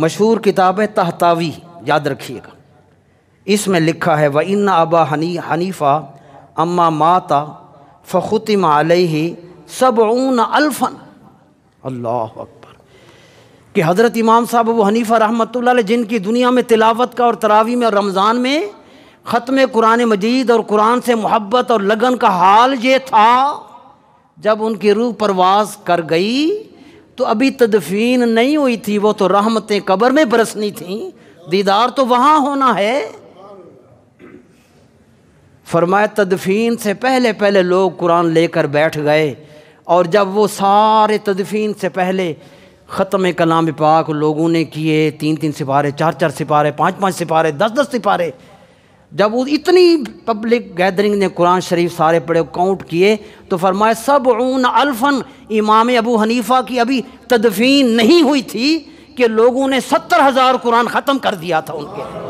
मशहूर किताब है तहतावी याद रखिएगा इसमें लिखा है व इन अबा हनी हनीफ़ा अम्मा माता फ़ुतम सब ऊन अल्फ़न अल्लाह अकबर कि हज़रत इमाम साहब अब हनीफ़ा रहमत जिनकी दुनिया में तिलावत का और तरावी में और रमज़ान में ख़त्म कुरान मजीद और कुरान से मोहब्बत और लगन का हाल ये था जब उनकी रूह परवास कर गई तो अभी तदफीन नहीं हुई थी वो तो रहमतें कब्र में बरसनी थी दीदार तो वहाँ होना है फरमाया तदफीन से पहले पहले लोग कुरान लेकर बैठ गए और जब वो सारे तदफीन से पहले ख़त्म कलाम पाक लोगों ने किए तीन तीन सिपारे चार चार सिपारे पांच पांच सिपारे दस दस सिपारे जब उस इतनी पब्लिक गैदरिंग ने कुरान शरीफ सारे पढ़े काउंट किए तो फरमाए सब ऊन अल्फन इमाम अबू हनीफ़ा की अभी तदफीन नहीं हुई थी कि लोगों ने सत्तर हज़ार कुरान ख़त्म कर दिया था उनके